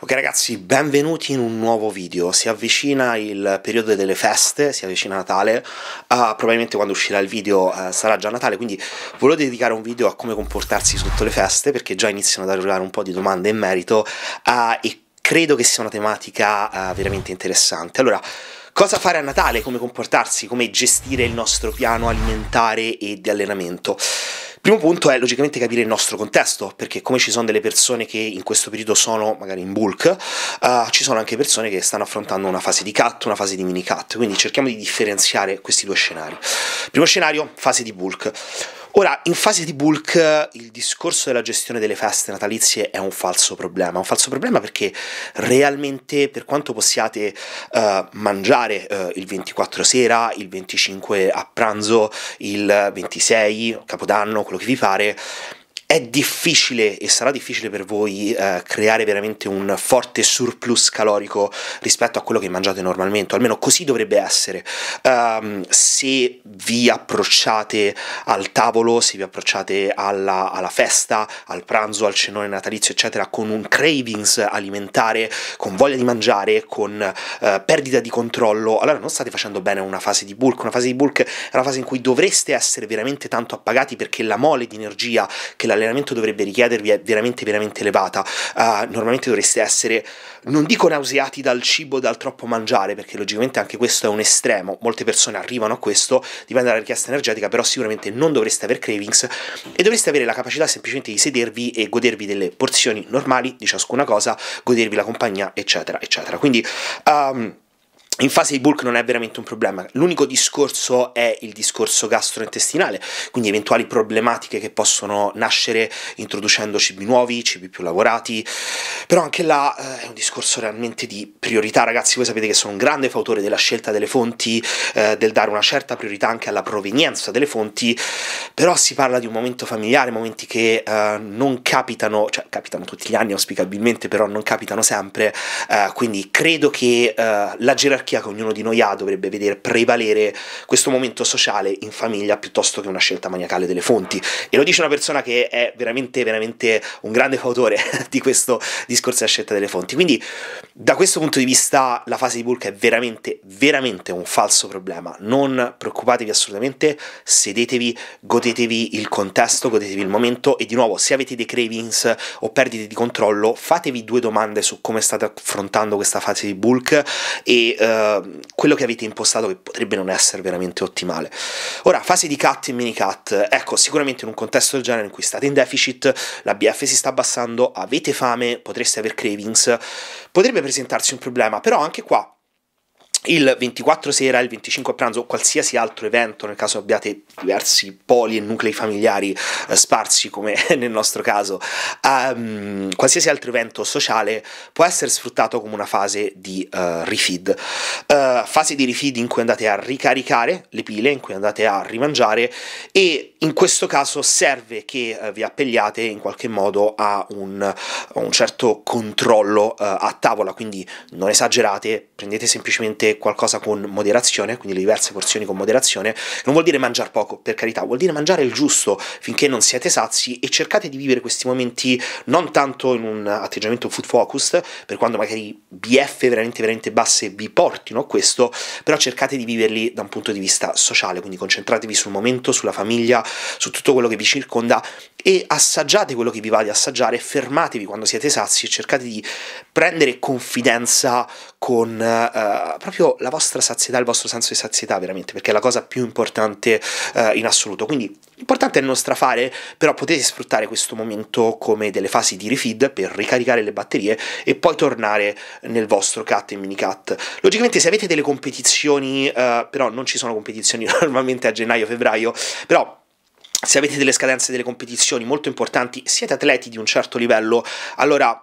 Ok ragazzi, benvenuti in un nuovo video. Si avvicina il periodo delle feste, si avvicina Natale, uh, probabilmente quando uscirà il video uh, sarà già Natale, quindi volevo dedicare un video a come comportarsi sotto le feste perché già iniziano ad arrivare un po' di domande in merito uh, e credo che sia una tematica ah, veramente interessante. Allora, Cosa fare a Natale, come comportarsi, come gestire il nostro piano alimentare e di allenamento primo punto è logicamente capire il nostro contesto, perché come ci sono delle persone che in questo periodo sono magari in bulk, uh, ci sono anche persone che stanno affrontando una fase di cut, una fase di mini cut, quindi cerchiamo di differenziare questi due scenari. Primo scenario, fase di bulk. Ora, in fase di bulk il discorso della gestione delle feste natalizie è un falso problema, un falso problema perché realmente per quanto possiate uh, mangiare uh, il 24 sera, il 25 a pranzo, il 26, Capodanno, quello che vi pare, è difficile e sarà difficile per voi eh, creare veramente un forte surplus calorico rispetto a quello che mangiate normalmente, o almeno così dovrebbe essere. Um, se vi approcciate al tavolo, se vi approcciate alla, alla, festa, al pranzo, al cenone natalizio, eccetera, con un cravings alimentare, con voglia di mangiare, con eh, perdita di controllo, allora non state facendo bene una fase di bulk. Una fase di bulk è una fase in cui dovreste essere veramente tanto appagati perché la mole di energia che la allenamento dovrebbe richiedervi è veramente veramente elevata. Uh, normalmente dovreste essere, non dico nauseati dal cibo, dal troppo mangiare, perché logicamente anche questo è un estremo, molte persone arrivano a questo, dipende dalla richiesta energetica, però sicuramente non dovreste avere cravings e dovreste avere la capacità semplicemente di sedervi e godervi delle porzioni normali di ciascuna cosa, godervi la compagnia, eccetera, eccetera. Quindi... Um, in fase di bulk non è veramente un problema, l'unico discorso è il discorso gastrointestinale, quindi eventuali problematiche che possono nascere introducendo cibi nuovi, cibi più lavorati, però anche là eh, è un discorso realmente di priorità, ragazzi, voi sapete che sono un grande fautore della scelta delle fonti, eh, del dare una certa priorità anche alla provenienza delle fonti, però si parla di un momento familiare, momenti che eh, non capitano, cioè capitano tutti gli anni auspicabilmente, però non capitano sempre, eh, quindi credo che eh, la gerarchia gerarchia che ognuno di noi ha dovrebbe vedere prevalere questo momento sociale in famiglia piuttosto che una scelta maniacale delle fonti. E lo dice una persona che è veramente, veramente un grande fautore di questo discorso della scelta delle fonti. Quindi, da questo punto di vista, la fase di bulk è veramente, veramente un falso problema. Non preoccupatevi assolutamente, sedetevi, godetevi il contesto, godetevi il momento e di nuovo, se avete dei cravings o perdite di controllo, fatevi due domande su come state affrontando questa fase di bulk e eh, Ehm, quello che avete impostato che potrebbe non essere veramente ottimale. Ora, fase di cut e mini cut, ecco, sicuramente in un contesto del genere in cui state in deficit, la BF si sta abbassando, avete fame, potreste avere cravings, potrebbe presentarsi un problema, però anche qua il 24 sera, il 25 a pranzo o qualsiasi altro evento nel caso abbiate diversi poli e nuclei familiari eh, sparsi come nel nostro caso, um, qualsiasi altro evento sociale può essere sfruttato come una fase di uh, refeed. Uh, fase di refeed in cui andate a ricaricare le pile, in cui andate a rimangiare e in questo caso serve che uh, vi appelliate in qualche modo a un, a un certo controllo a tavola, quindi non esagerate, prendete semplicemente mangiate qualcosa con moderazione, quindi le diverse porzioni con moderazione, non vuol dire mangiare poco, per carità, vuol dire mangiare il giusto finché non siete sazi e cercate di vivere questi momenti non tanto in un atteggiamento food focused, per quando magari BF veramente veramente basse vi portino a questo, però cercate di viverli da un punto di vista sociale, quindi concentratevi sul momento, sulla famiglia, su tutto quello che vi circonda e assaggiate quello che vi va di assaggiare, fermatevi quando siete sazi e cercate di prendere confidenza con eh, proprio la vostra sazietà, il vostro senso di sazietà veramente, perché è la cosa più importante eh, in assoluto. Quindi l'importante è il non strafare, però potete sfruttare questo momento come delle fasi di refeed per ricaricare le batterie e poi tornare nel vostro cat e mini cat. Logicamente se avete delle competizioni, eh, però non ci sono competizioni normalmente a gennaio-febbraio, però se avete delle scadenze delle competizioni molto importanti, siete atleti di un certo livello, allora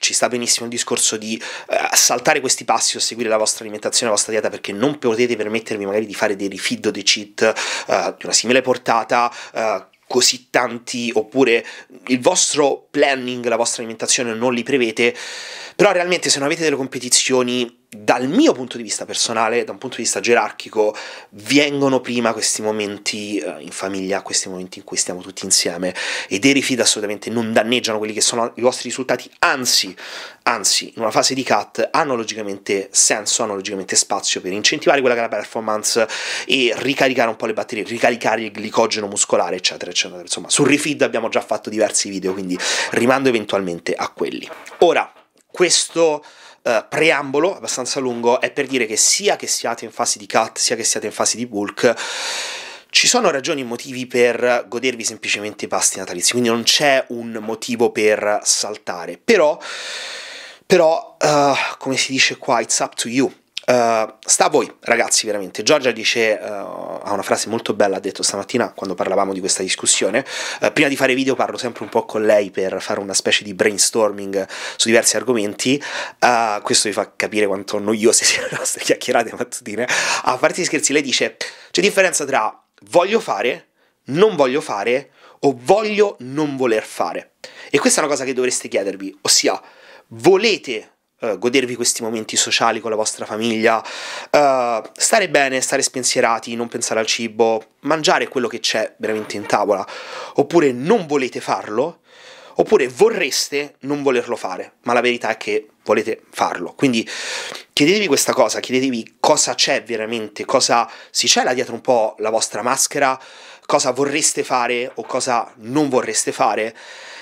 ci sta benissimo il discorso di eh, saltare questi passi o seguire la vostra alimentazione, la vostra dieta, perché non potete permettervi magari di fare dei refit o dei cheat eh, di una simile portata. Eh, così tanti oppure il vostro planning, la vostra alimentazione non li prevede, però realmente se non avete delle competizioni dal mio punto di vista personale, da un punto di vista gerarchico, vengono prima questi momenti eh, in famiglia, questi momenti in cui stiamo tutti insieme e dei feed assolutamente non danneggiano quelli che sono i vostri risultati, anzi, anzi, in una fase di cut hanno logicamente senso, hanno logicamente spazio per incentivare quella che è la performance e ricaricare un po' le batterie, ricaricare il glicogeno muscolare, eccetera, eccetera. Insomma, sul refeed abbiamo già fatto diversi video, quindi rimando eventualmente a quelli. Ora, questo eh, preambolo abbastanza lungo è per dire che sia che siate in fase di cut, sia che siate in fase di bulk, ci sono ragioni e motivi per godervi semplicemente i pasti natalizi, quindi non c'è un motivo per saltare, però, però uh, come si dice qua, it's up to you. Eh, sta a voi, ragazzi, veramente. Giorgia dice: uh, ha una frase molto bella, ha detto stamattina quando parlavamo di questa discussione. Uh, prima di fare video parlo sempre un po' con lei per fare una specie di brainstorming su diversi argomenti. questo vi fa capire quanto noiose siano le nostre chiacchierate mattutine. A parte gli scherzi, lei dice: c'è differenza tra voglio fare, non voglio fare o voglio non voler fare. E questa è una cosa che dovreste chiedervi, ossia volete eh, godervi questi momenti sociali con la vostra famiglia, uh, stare bene, stare spensierati, non pensare al cibo, mangiare quello che c'è veramente in tavola, oppure non volete farlo, oppure vorreste non volerlo fare, ma la verità è che volete farlo. Quindi chiedetevi questa cosa, chiedetevi cosa c'è veramente, cosa si cela dietro un po' la vostra maschera, cosa vorreste fare o cosa non vorreste fare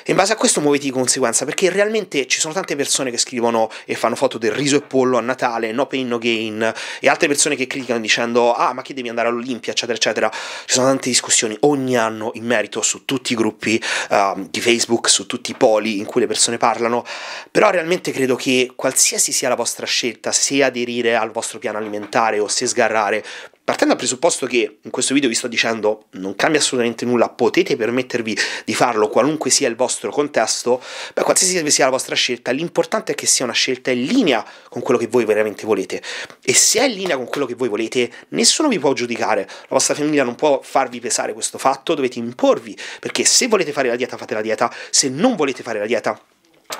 in base a questo muoviti di conseguenza, perché realmente ci sono tante persone che scrivono e fanno foto del riso e pollo a Natale, no pain no gain, e altre persone che criticano dicendo ah ma che devi andare all'Olimpia, eccetera, eccetera. Ci sono tante discussioni ogni anno in merito su tutti i gruppi uh, di Facebook, su tutti i poli in cui le persone parlano, però realmente credo che qualsiasi sia la vostra scelta, se aderire al vostro piano alimentare o se sgarrare, Partendo dal presupposto che in questo video vi sto dicendo non cambia assolutamente nulla, potete permettervi di farlo qualunque sia il vostro contesto, beh, qualsiasi sia la vostra scelta, l'importante è che sia una scelta in linea con quello che voi veramente volete. E se è in linea con quello che voi volete, nessuno vi può giudicare, la vostra famiglia non può farvi pesare questo fatto, dovete imporvi, perché se volete fare la dieta fate la dieta, se non volete fare la dieta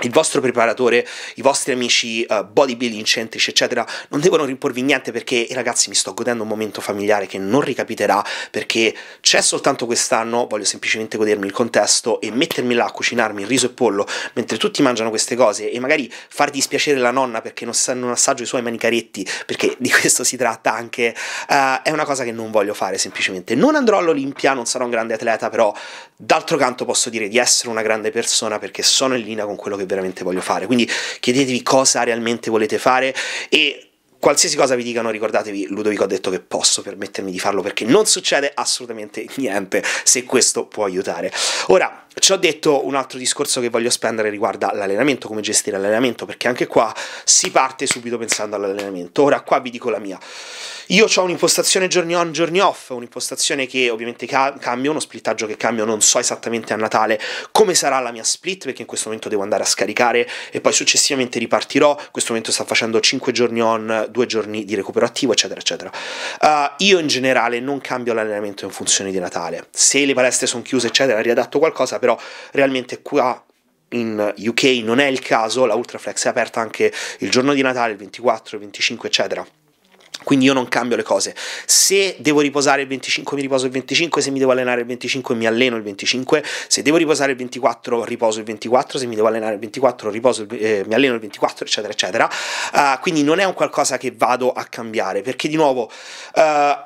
il vostro preparatore, i vostri amici uh, bodybuilding centrici, eccetera, non devono rimporvi niente perché, eh, ragazzi, mi sto godendo un momento familiare che non ricapiterà perché c'è soltanto quest'anno, voglio semplicemente godermi il contesto e mettermi là a cucinarmi il riso e pollo mentre tutti mangiano queste cose e magari far dispiacere la nonna perché non, sa, non assaggio i suoi manicaretti, perché di questo si tratta anche, uh, è una cosa che non voglio fare semplicemente. Non andrò all'Olimpia, non sarò un grande atleta, però d'altro canto posso dire di essere una grande persona perché sono in linea con quello che veramente voglio fare. Quindi chiedetevi cosa realmente volete fare e qualsiasi cosa vi dicano, ricordatevi, Ludovico ha detto che posso permettermi di farlo perché non succede assolutamente niente se questo può aiutare. Ora, ci ho detto un altro discorso che voglio spendere riguarda l'allenamento, come gestire l'allenamento, perché anche qua si parte subito pensando all'allenamento. Ora qua vi dico la mia. Io ho un'impostazione giorni on, giorni off, un'impostazione che ovviamente ca- cambio, uno splittaggio che cambio, non so esattamente a Natale come sarà la mia split, perché in questo momento devo andare a scaricare e poi successivamente ripartirò. In questo momento sto facendo 5 giorni on, 2 giorni di recupero attivo, eccetera, eccetera. Uh, io in generale non cambio l'allenamento in funzione di Natale. Se le palestre sono chiuse, eccetera, riadatto qualcosa, però però realmente qua in UK non è il caso, la Ultraflex è aperta anche il giorno di Natale, il 24, il 25, eccetera. Quindi io non cambio le cose. Se devo riposare il 25, mi riposo il 25, se mi devo allenare il 25, mi alleno il 25, se devo riposare il 24, riposo il 24, se mi devo allenare il 24, riposo il, eh, mi alleno il 24, eccetera, eccetera. Uh, quindi non è un qualcosa che vado a cambiare, perché di nuovo, uh,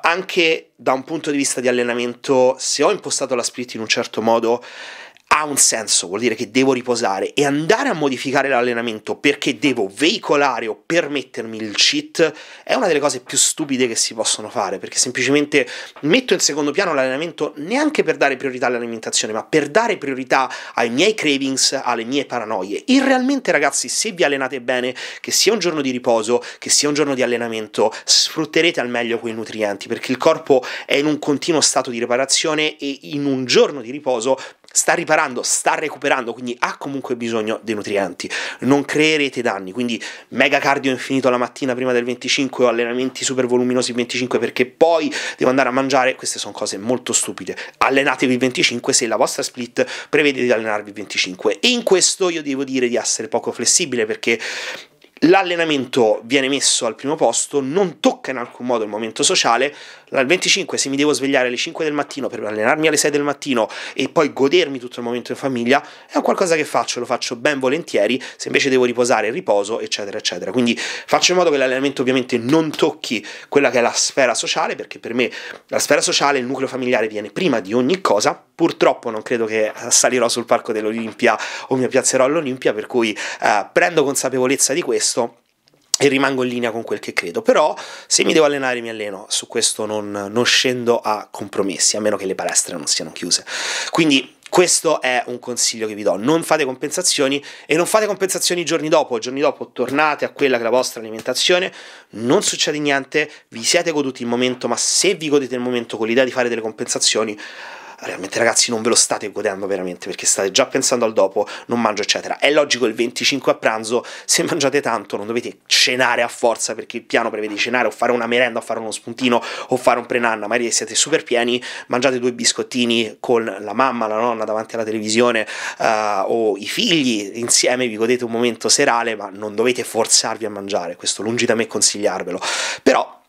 anche da un punto di vista di allenamento, se ho impostato la split in un certo modo, ha un senso, vuol dire che devo riposare e andare a modificare l'allenamento perché devo veicolare o permettermi il cheat è una delle cose più stupide che si possono fare perché semplicemente metto in secondo piano l'allenamento neanche per dare priorità all'alimentazione ma per dare priorità ai miei cravings, alle mie paranoie e realmente ragazzi se vi allenate bene che sia un giorno di riposo, che sia un giorno di allenamento sfrutterete al meglio quei nutrienti perché il corpo è in un continuo stato di riparazione e in un giorno di riposo sta riparando, sta recuperando, quindi ha comunque bisogno dei nutrienti. Non creerete danni, quindi mega cardio infinito la mattina prima del 25 o allenamenti super voluminosi il 25 perché poi devo andare a mangiare, queste sono cose molto stupide. Allenatevi il 25 se la vostra split prevede di allenarvi il 25 e in questo io devo dire di essere poco flessibile perché L'allenamento viene messo al primo posto, non tocca in alcun modo il momento sociale, dal 25 se mi devo svegliare alle 5 del mattino per allenarmi alle 6 del mattino e poi godermi tutto il momento in famiglia, è qualcosa che faccio, lo faccio ben volentieri, se invece devo riposare, riposo, eccetera, eccetera. Quindi faccio in modo che l'allenamento ovviamente non tocchi quella che è la sfera sociale, perché per me la sfera sociale, il nucleo familiare viene prima di ogni cosa. Purtroppo non credo che salirò sul parco dell'Olimpia o mi piazzerò all'Olimpia, per cui eh, prendo consapevolezza di questo e rimango in linea con quel che credo. Però se mi devo allenare mi alleno, su questo non, non scendo a compromessi, a meno che le palestre non siano chiuse. Quindi questo è un consiglio che vi do, non fate compensazioni e non fate compensazioni giorni dopo, giorni dopo tornate a quella che è la vostra alimentazione, non succede niente, vi siete goduti il momento, ma se vi godete il momento con l'idea di fare delle compensazioni Realmente ragazzi non ve lo state godendo veramente perché state già pensando al dopo, non mangio eccetera. È logico il 25 a pranzo, se mangiate tanto non dovete cenare a forza perché il piano prevede cenare o fare una merenda o fare uno spuntino o fare un prenanna, magari siete super pieni, mangiate due biscottini con la mamma, la nonna davanti alla televisione uh, o i figli insieme, vi godete un momento serale ma non dovete forzarvi a mangiare, questo lungi da me consigliarvelo. Però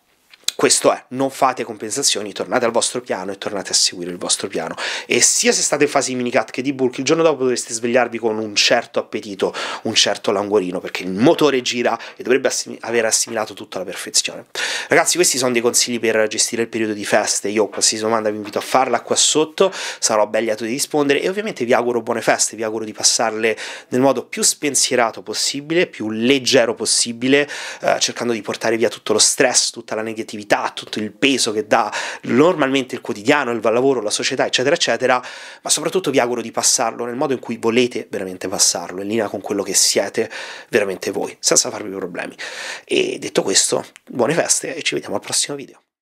questo è, non fate compensazioni, tornate al vostro piano e tornate a seguire il vostro piano. E sia se state in fase di minicat che di bulk, il giorno dopo dovreste svegliarvi con un certo appetito, un certo languorino, perché il motore gira e dovrebbe assimil- aver assimilato tutta la perfezione. Ragazzi, questi sono dei consigli per gestire il periodo di feste. Io qualsiasi domanda vi invito a farla qua sotto, sarò ben lieto di rispondere e ovviamente vi auguro buone feste, vi auguro di passarle nel modo più spensierato possibile, più leggero possibile, eh, cercando di portare via tutto lo stress, tutta la negatività dà, tutto il peso che dà normalmente il quotidiano, il lavoro, la società, eccetera, eccetera, ma soprattutto vi auguro di passarlo nel modo in cui volete veramente passarlo, in linea con quello che siete veramente voi, senza farvi problemi. E detto questo, buone feste e ci vediamo al prossimo video.